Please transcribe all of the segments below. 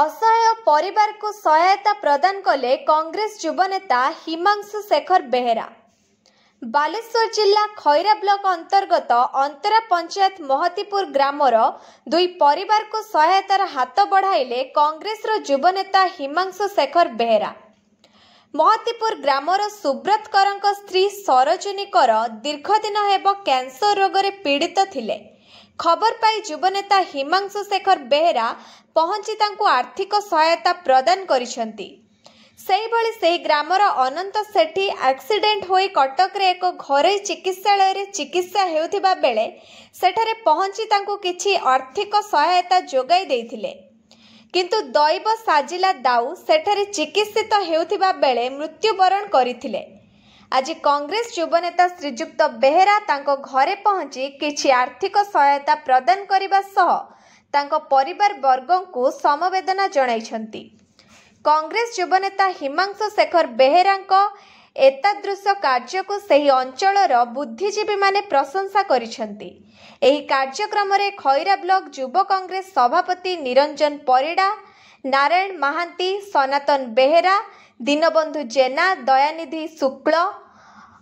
ଅସହାୟ ପରିବାରକୁ ସହାୟତା ପ୍ରଦାନ କଲେ କଂଗ୍ରେସ ଯୁବନେତା ହିମାଂଶୁ ଶେଖର ବେହେରା ବାଲେଶ୍ୱର ଜିଲ୍ଲା ଖଇରା ବ୍ଲକ ଅନ୍ତର୍ଗତ ଅନ୍ତରା ପଞ୍ଚାୟତ ମହତିପୁର ଗ୍ରାମର ଦୁଇ ପରିବାରକୁ ସହାୟତାର ହାତ ବଢ଼ାଇଲେ କଂଗ୍ରେସର ଯୁବନେତା ହିମାଂଶୁ ଶେଖର ବେହେରା ମହତିପୁର ଗ୍ରାମର ସୁବ୍ରତକରଙ୍କ ସ୍ତ୍ରୀ ସରୋଜିନୀକର ଦୀର୍ଘଦିନ ହେବ କ୍ୟାନ୍ସର ରୋଗରେ ପୀଡ଼ିତ ଥିଲେ ଖବର ପାଇ ଯୁବନେତା ହିମାଂଶୁ ଶେଖର ବେହେରା ପହଞ୍ଚି ତାଙ୍କୁ ଆର୍ଥିକ ସହାୟତା ପ୍ରଦାନ କରିଛନ୍ତି ସେହିଭଳି ସେହି ଗ୍ରାମର ଅନନ୍ତ ସେଠୀ ଆକ୍ସିଡେଣ୍ଟ ହୋଇ କଟକରେ ଏକ ଘରୋଇ ଚିକିତ୍ସାଳୟରେ ଚିକିତ୍ସା ହେଉଥିବା ବେଳେ ସେଠାରେ ପହଞ୍ଚି ତାଙ୍କୁ କିଛି ଆର୍ଥିକ ସହାୟତା ଯୋଗାଇ ଦେଇଥିଲେ କିନ୍ତୁ ଦୈବ ସାଜିଲା ଦାଉ ସେଠାରେ ଚିକିତ୍ସିତ ହେଉଥିବା ବେଳେ ମୃତ୍ୟୁବରଣ କରିଥିଲେ ଆଜି କଂଗ୍ରେସ ଯୁବନେତା ଶ୍ରୀଯୁକ୍ତ ବେହେରା ତାଙ୍କ ଘରେ ପହଞ୍ଚି କିଛି ଆର୍ଥିକ ସହାୟତା ପ୍ରଦାନ କରିବା ସହ ତାଙ୍କ ପରିବାର ବର୍ଗଙ୍କୁ ସମବେଦନା ଜଣାଇଛନ୍ତି କଂଗ୍ରେସ ଯୁବନେତା ହିମାଂଶୁ ଶେଖର ବେହେରାଙ୍କ ଏତାଦୃଶ କାର୍ଯ୍ୟକୁ ସେହି ଅଞ୍ଚଳର ବୁଦ୍ଧିଜୀବୀମାନେ ପ୍ରଶଂସା କରିଛନ୍ତି ଏହି କାର୍ଯ୍ୟକ୍ରମରେ ଖଇରା ବ୍ଲକ ଯୁବ କଂଗ୍ରେସ ସଭାପତି ନିରଞ୍ଜନ ପରିଡ଼ା ନାରାୟଣ ମହାନ୍ତି ସନାତନ ବେହେରା ଦୀନବନ୍ଧୁ ଜେନା ଦୟାନିଧି ଶୁକ୍ଳ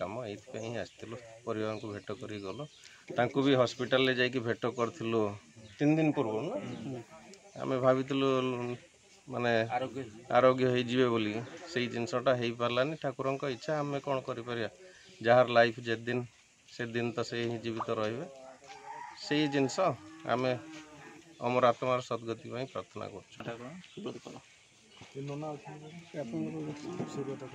कम ये आसल पर भेट कर हस्पिटाल जा भेट करूँ तीन दिन पूर्व ना आम भाविल मान आरोग्य बोली जिनसटा हो पार्लानी ठाकुर इच्छा आम कौन कर जार लाइफ जेदिन से दिन तो से ही जीवित रे से आम अमर आत्मार सदगति प्रार्थना कर